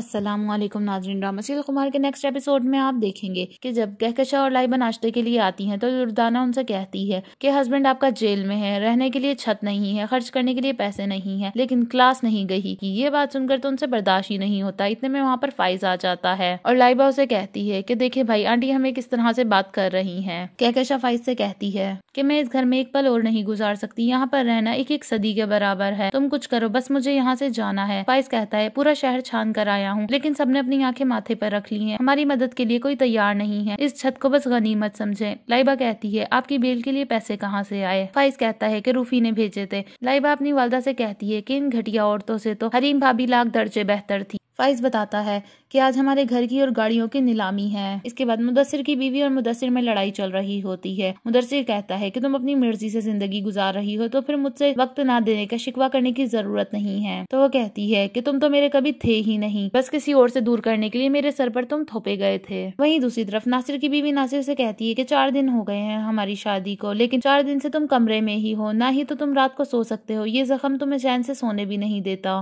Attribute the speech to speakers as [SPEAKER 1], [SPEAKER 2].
[SPEAKER 1] असलम नाजरीन रामसील कुमार के next episode में आप देखेंगे कि जब कहकशा और लाइबा नाश्ते के लिए आती हैं तो दुर्दाना उनसे कहती है कि हस्बैंड आपका जेल में है रहने के लिए छत नहीं है खर्च करने के लिए पैसे नहीं है लेकिन क्लास नहीं गई की ये बात सुनकर तो उनसे बर्दाश्त ही नहीं होता इतने में वहाँ पर फाइज आ जाता है और लाइबा उसे कहती है की देखे भाई आंटी हमें किस तरह से बात कर रही है कहकशा फाइज से कहती है कि मैं इस घर में एक पल और नहीं गुजार सकती यहाँ पर रहना एक एक सदी के बराबर है तुम कुछ करो बस मुझे यहाँ से जाना है फाइज कहता है पूरा शहर छान कर आया हूँ लेकिन सबने अपनी आंखें माथे पर रख ली हैं हमारी मदद के लिए कोई तैयार नहीं है इस छत को बस गनीमत समझे लाइबा कहती है आपकी बेल के लिए पैसे कहाँ से आए फाइज कहता है की रूफी ने भेजे थे लाइबा अपनी वालदा से कहती है की इन घटिया औरतों से तो हरीम भाभी लाख दर्जे बेहतर थी फाइज बताता है कि आज हमारे घर की और गाड़ियों की नीलामी है इसके बाद मुदसर की बीवी और मुदसर में लड़ाई चल रही होती है मुदसर कहता है कि तुम अपनी मर्जी से जिंदगी गुजार रही हो तो फिर मुझसे वक्त ना देने का शिकवा करने की जरूरत नहीं है तो वो कहती है कि तुम तो मेरे कभी थे ही नहीं बस किसी और से दूर करने के लिए मेरे सर पर तुम थोपे गए थे वही दूसरी तरफ नासिर की बीवी नासिर से कहती है की चार दिन हो गए हैं हमारी शादी को लेकिन चार दिन से तुम कमरे में ही हो ना ही तो तुम रात को सो सकते हो ये जख्म तुम्हें चैन से सोने भी नहीं देता